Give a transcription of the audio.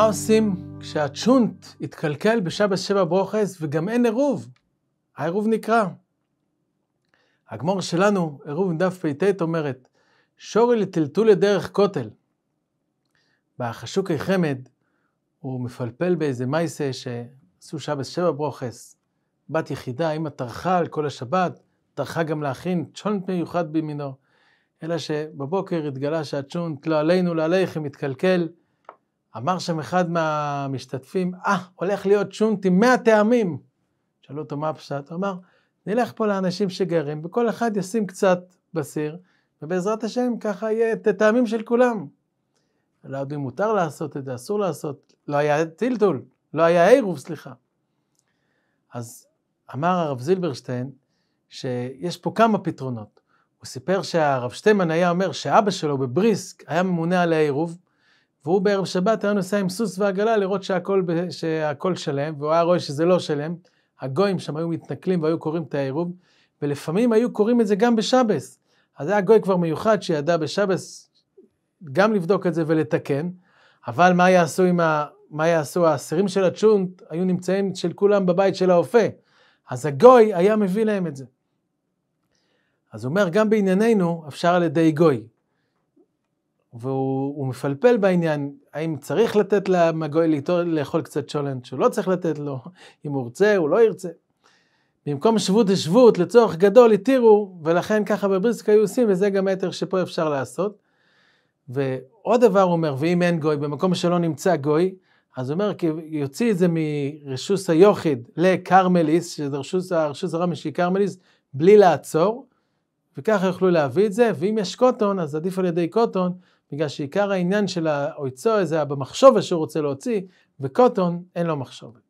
מה עושים כשהצ'ונט התקלקל בשבת שבע ברוכס וגם אין עירוב? העירוב נקרע. הגמור שלנו, עירוב דף פט, אומרת, שורי לטלטול לדרך כותל. בחשוקי חמד הוא מפלפל באיזה מייסה שעשו שבת שבע ברוכס. בת יחידה, אמא טרחה על כל השבת, טרחה גם להכין צ'ונט מיוחד במינו. אלא שבבוקר התגלה שהצ'ונט, לא עלינו, לא עליכם, התקלקל. אמר שם אחד מהמשתתפים, אה, ah, הולך להיות שונטי מאה טעמים. שאלו אותו מה הפשט, הוא אמר, נלך פה לאנשים שגרים, וכל אחד ישים קצת בסיר, ובעזרת השם ככה יהיה את הטעמים של כולם. לא יודעים אם מותר לעשות את זה, אסור לעשות, לא היה טלטול, לא היה עירוב, סליחה. אז אמר הרב זילברשטיין שיש פה כמה פתרונות. הוא סיפר שהרב שטיימן היה אומר שאבא שלו בבריסק היה ממונה על העירוב, והוא בערב שבת היה נוסע עם סוס ועגלה לראות שהכל, שהכל שלם, והוא היה רואה שזה לא שלם. הגויים שם היו מתנכלים והיו קוראים את העירוב, ולפעמים היו קוראים את זה גם בשבס. אז היה גוי כבר מיוחד שידע בשבס גם לבדוק את זה ולתקן, אבל מה יעשו, עם ה... מה יעשו האסירים של הצ'ונט, היו נמצאים של כולם בבית של האופה. אז הגוי היה מביא להם את זה. אז הוא אומר, גם בענייננו אפשר על ידי גוי. והוא מפלפל בעניין, האם צריך לתת למגוי לאכול קצת שולנט לא צריך לתת לו, אם הוא רוצה, הוא לא ירצה. במקום שבות לשבות, לצורך גדול התירו, ולכן ככה בבריסק היו עושים, וזה גם היתר שפה אפשר לעשות. ועוד דבר הוא אומר, ואם אין גוי, במקום שלא נמצא גוי, אז הוא אומר, כי יוציא את זה מרשוס היוחיד לכרמליס, שזה רשוס, רשוס הרמי הרמשי כרמליס, בלי לעצור, וככה יוכלו להביא את זה, ואם יש קוטון, אז עדיף על ידי קוטון, בגלל שעיקר העניין של האויצוי זה במחשובה שהוא רוצה להוציא, וקוטון אין לו מחשובת.